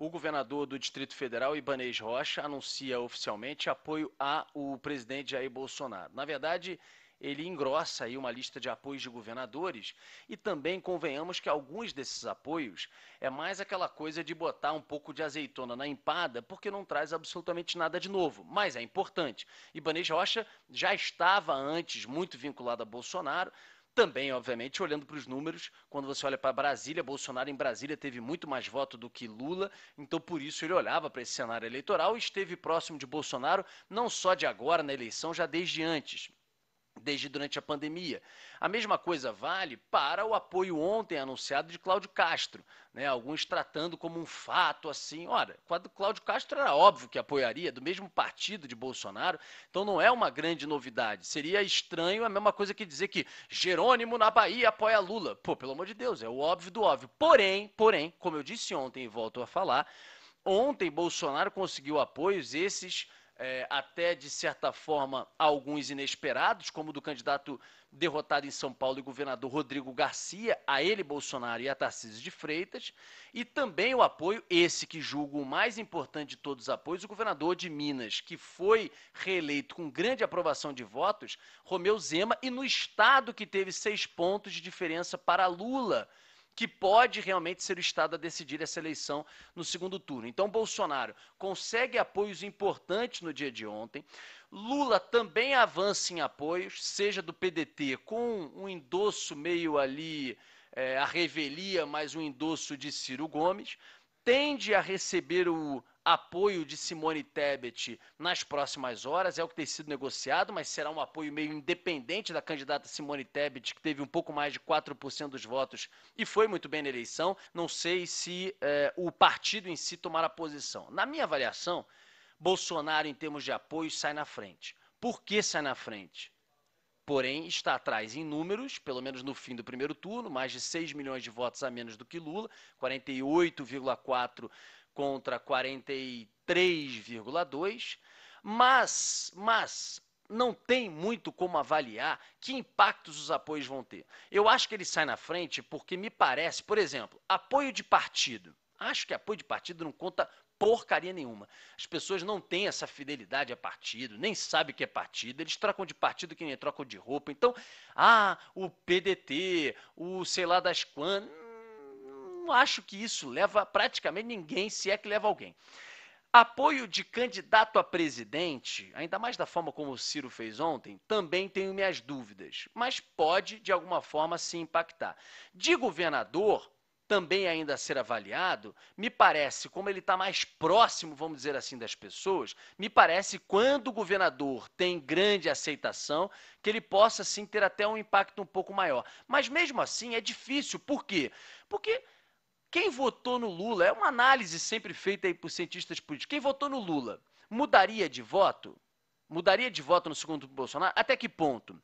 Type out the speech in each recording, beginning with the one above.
O governador do Distrito Federal, Ibanez Rocha, anuncia oficialmente apoio ao presidente Jair Bolsonaro. Na verdade, ele engrossa aí uma lista de apoios de governadores e também convenhamos que alguns desses apoios é mais aquela coisa de botar um pouco de azeitona na empada porque não traz absolutamente nada de novo, mas é importante. Ibanez Rocha já estava antes muito vinculado a Bolsonaro, também, obviamente, olhando para os números, quando você olha para Brasília, Bolsonaro em Brasília teve muito mais voto do que Lula, então por isso ele olhava para esse cenário eleitoral e esteve próximo de Bolsonaro, não só de agora na eleição, já desde antes desde durante a pandemia. A mesma coisa vale para o apoio ontem anunciado de Cláudio Castro, né? alguns tratando como um fato assim. Ora, Cláudio Castro era óbvio que apoiaria, do mesmo partido de Bolsonaro, então não é uma grande novidade. Seria estranho a mesma coisa que dizer que Jerônimo na Bahia apoia Lula. Pô, pelo amor de Deus, é o óbvio do óbvio. Porém, porém, como eu disse ontem e volto a falar, ontem Bolsonaro conseguiu apoios esses é, até de certa forma, alguns inesperados, como do candidato derrotado em São Paulo e governador Rodrigo Garcia, a ele Bolsonaro e a Tarcísio de Freitas, e também o apoio, esse que julgo o mais importante de todos os apoios, o governador de Minas, que foi reeleito com grande aprovação de votos, Romeu Zema, e no estado que teve seis pontos de diferença para Lula que pode realmente ser o Estado a decidir essa eleição no segundo turno. Então, Bolsonaro consegue apoios importantes no dia de ontem. Lula também avança em apoios, seja do PDT com um endosso meio ali, é, a revelia, mas um endosso de Ciro Gomes. Tende a receber o apoio de Simone Tebet nas próximas horas, é o que tem sido negociado, mas será um apoio meio independente da candidata Simone Tebet, que teve um pouco mais de 4% dos votos e foi muito bem na eleição. Não sei se é, o partido em si tomará posição. Na minha avaliação, Bolsonaro, em termos de apoio, sai na frente. Por que sai na frente? Porém, está atrás em números, pelo menos no fim do primeiro turno, mais de 6 milhões de votos a menos do que Lula, 48,4 contra 43,2, mas, mas não tem muito como avaliar que impactos os apoios vão ter. Eu acho que ele sai na frente porque me parece, por exemplo, apoio de partido. Acho que apoio de partido não conta porcaria nenhuma. As pessoas não têm essa fidelidade a partido, nem sabem o que é partido, eles trocam de partido que nem trocam de roupa. Então, ah, o PDT, o sei lá das quantas não acho que isso leva praticamente ninguém, se é que leva alguém. Apoio de candidato a presidente, ainda mais da forma como o Ciro fez ontem, também tenho minhas dúvidas, mas pode de alguma forma se impactar. De governador, também ainda a ser avaliado, me parece, como ele está mais próximo, vamos dizer assim, das pessoas, me parece quando o governador tem grande aceitação, que ele possa sim ter até um impacto um pouco maior. Mas mesmo assim é difícil. Por quê? Porque quem votou no Lula? É uma análise sempre feita aí por cientistas políticos. Quem votou no Lula mudaria de voto? Mudaria de voto no segundo Bolsonaro? Até que ponto?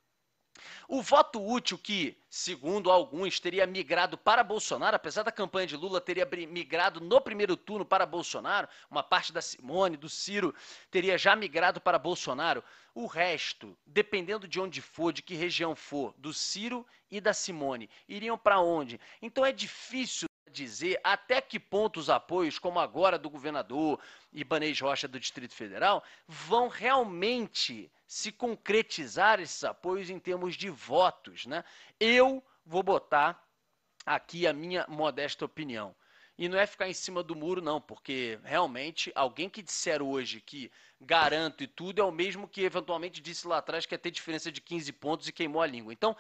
O voto útil que, segundo alguns, teria migrado para Bolsonaro, apesar da campanha de Lula teria migrado no primeiro turno para Bolsonaro, uma parte da Simone, do Ciro, teria já migrado para Bolsonaro. O resto, dependendo de onde for, de que região for, do Ciro e da Simone, iriam para onde? Então é difícil dizer até que ponto os apoios, como agora do governador Ibanez Rocha do Distrito Federal, vão realmente se concretizar esses apoios em termos de votos. Né? Eu vou botar aqui a minha modesta opinião. E não é ficar em cima do muro, não, porque realmente alguém que disser hoje que garanto e tudo é o mesmo que eventualmente disse lá atrás que ia é ter diferença de 15 pontos e queimou a língua. Então,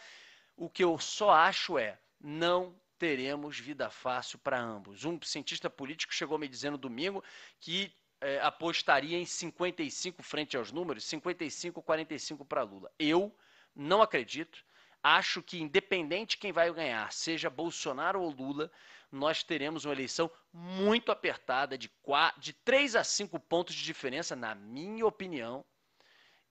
o que eu só acho é não teremos vida fácil para ambos. Um cientista político chegou me dizendo domingo que é, apostaria em 55 frente aos números, 55 45 para Lula. Eu não acredito. Acho que independente quem vai ganhar, seja Bolsonaro ou Lula, nós teremos uma eleição muito apertada de 4, de 3 a 5 pontos de diferença, na minha opinião,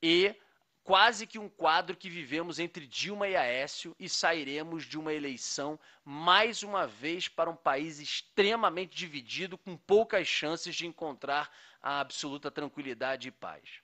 e quase que um quadro que vivemos entre Dilma e Aécio e sairemos de uma eleição mais uma vez para um país extremamente dividido, com poucas chances de encontrar a absoluta tranquilidade e paz.